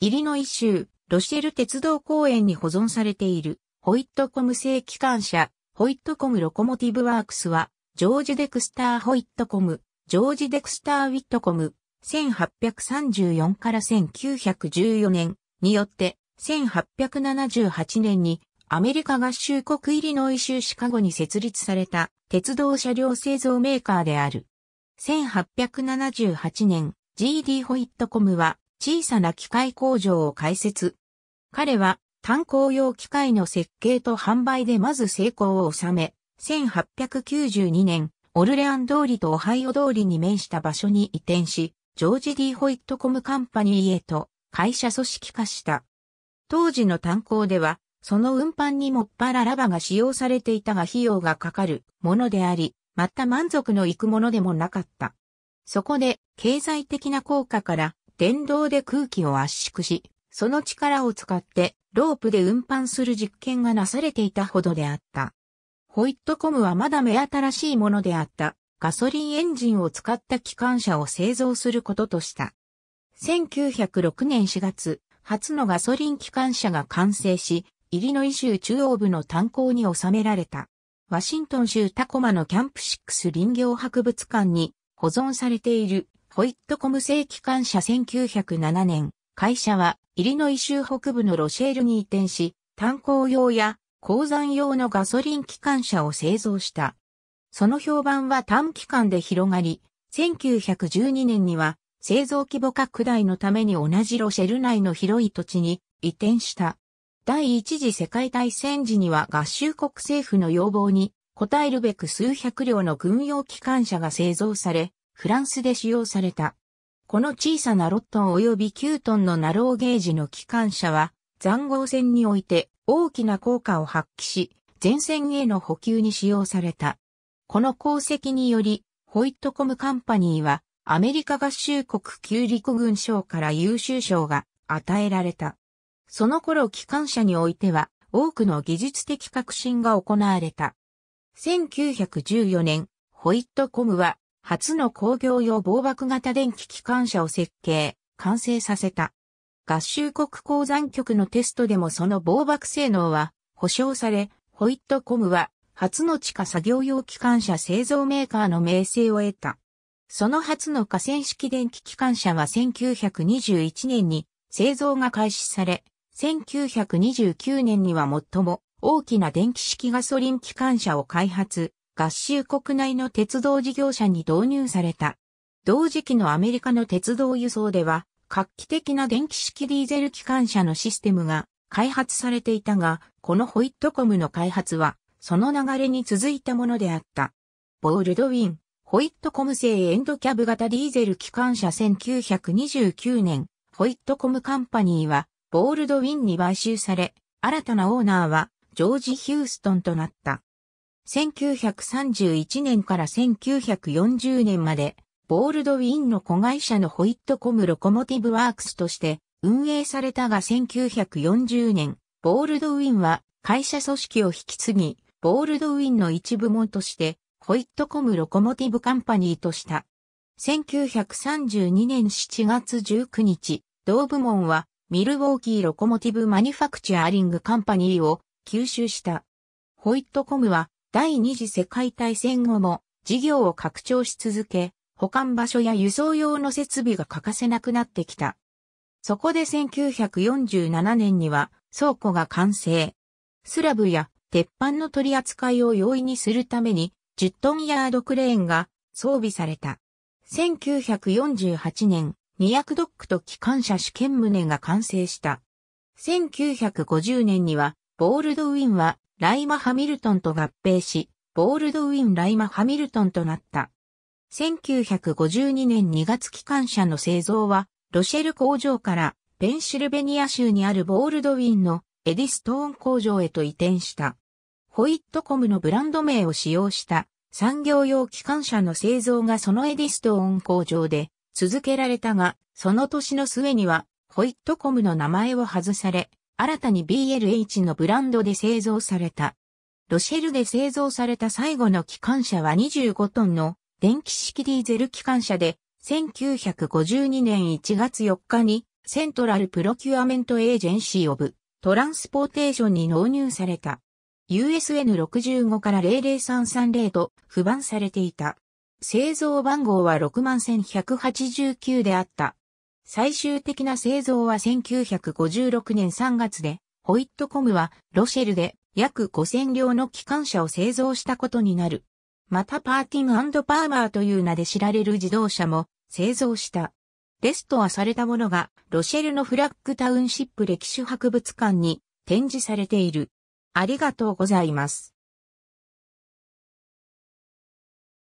イリノイ州、ロシェル鉄道公園に保存されている、ホイットコム製機関車、ホイットコムロコモティブワークスは、ジョージ・デクスター・ホイットコム、ジョージ・デクスター・ウィットコム、1834から1914年によって、1878年にアメリカ合衆国イリノイ州シカゴに設立された鉄道車両製造メーカーである。1878年、GD ホイットコムは小さな機械工場を開設。彼は炭鉱用機械の設計と販売でまず成功を収め、1892年、オルレアン通りとオハイオ通りに面した場所に移転し、ジョージ・ディ・ホイットコムカンパニーへと会社組織化した。当時の炭鉱では、その運搬にもっぱらラバが使用されていたが費用がかかるものであり、また満足のいくものでもなかった。そこで、経済的な効果から電動で空気を圧縮し、その力を使ってロープで運搬する実験がなされていたほどであった。ホイットコムはまだ目新しいものであったガソリンエンジンを使った機関車を製造することとした。1906年4月、初のガソリン機関車が完成し、イリノイ州中央部の炭鉱に収められた。ワシントン州タコマのキャンプ6林業博物館に保存されているホイットコム製機関車1907年、会社はイリノイ州北部のロシェールに移転し、炭鉱用や鉱山用のガソリン機関車を製造した。その評判は短期間で広がり、1912年には製造規模拡大のために同じロシェル内の広い土地に移転した。第一次世界大戦時には合衆国政府の要望に応えるべく数百両の軍用機関車が製造され、フランスで使用された。この小さなロットン及び9トンのナローゲージの機関車は、残壕戦において大きな効果を発揮し、前線への補給に使用された。この功績により、ホイットコムカンパニーは、アメリカ合衆国旧陸軍省から優秀賞が与えられた。その頃機関車においては、多くの技術的革新が行われた。1914年、ホイットコムは初の工業用防爆型電気機関車を設計、完成させた。合衆国鉱山局のテストでもその防爆性能は保証され、ホイットコムは初の地下作業用機関車製造メーカーの名声を得た。その初の河川式電気機関車は1921年に製造が開始され、1929年には最も大きな電気式ガソリン機関車を開発、合衆国内の鉄道事業者に導入された。同時期のアメリカの鉄道輸送では、画期的な電気式ディーゼル機関車のシステムが開発されていたが、このホイットコムの開発は、その流れに続いたものであった。ボールドウィン、ホイットコム製エンドキャブ型ディーゼル機関車1929年、ホイットコムカンパニーは、ボールドウィンに買収され、新たなオーナーは、ジョージ・ヒューストンとなった。1931年から1940年まで、ボールドウィンの子会社のホイットコムロコモティブワークスとして運営されたが1940年、ボールドウィンは会社組織を引き継ぎ、ボールドウィンの一部門として、ホイットコムロコモティブカンパニーとした。1932年7月19日、同部門は、ミルウォーキーロコモティブマニファクチャーリングカンパニーを吸収した。ホイットコムは、第二次世界大戦後も事業を拡張し続け、保管場所や輸送用の設備が欠かせなくなってきた。そこで1947年には倉庫が完成。スラブや鉄板の取り扱いを容易にするために10トンヤードクレーンが装備された。1948年、200ドックと機関車試験棟が完成した。1950年には、ボールドウィンはライマ・ハミルトンと合併し、ボールドウィン・ライマ・ハミルトンとなった。1952年2月機関車の製造は、ロシェル工場からペンシルベニア州にあるボールドウィンのエディストーン工場へと移転した。ホイットコムのブランド名を使用した産業用機関車の製造がそのエディストーン工場で続けられたが、その年の末にはホイットコムの名前を外され、新たに BLH のブランドで製造された。ロシェルで製造された最後の機関車は25トンの電気式ディーゼル機関車で、1952年1月4日にセントラルプロキュアメントエージェンシーオブトランスポーテーションに納入された。USN65 から00330と不番されていた。製造番号は61189であった。最終的な製造は1956年3月で、ホイットコムはロシェルで約5000両の機関車を製造したことになる。またパーティンパーマーという名で知られる自動車も製造した。レストアされたものがロシェルのフラッグタウンシップ歴史博物館に展示されている。ありがとうございます。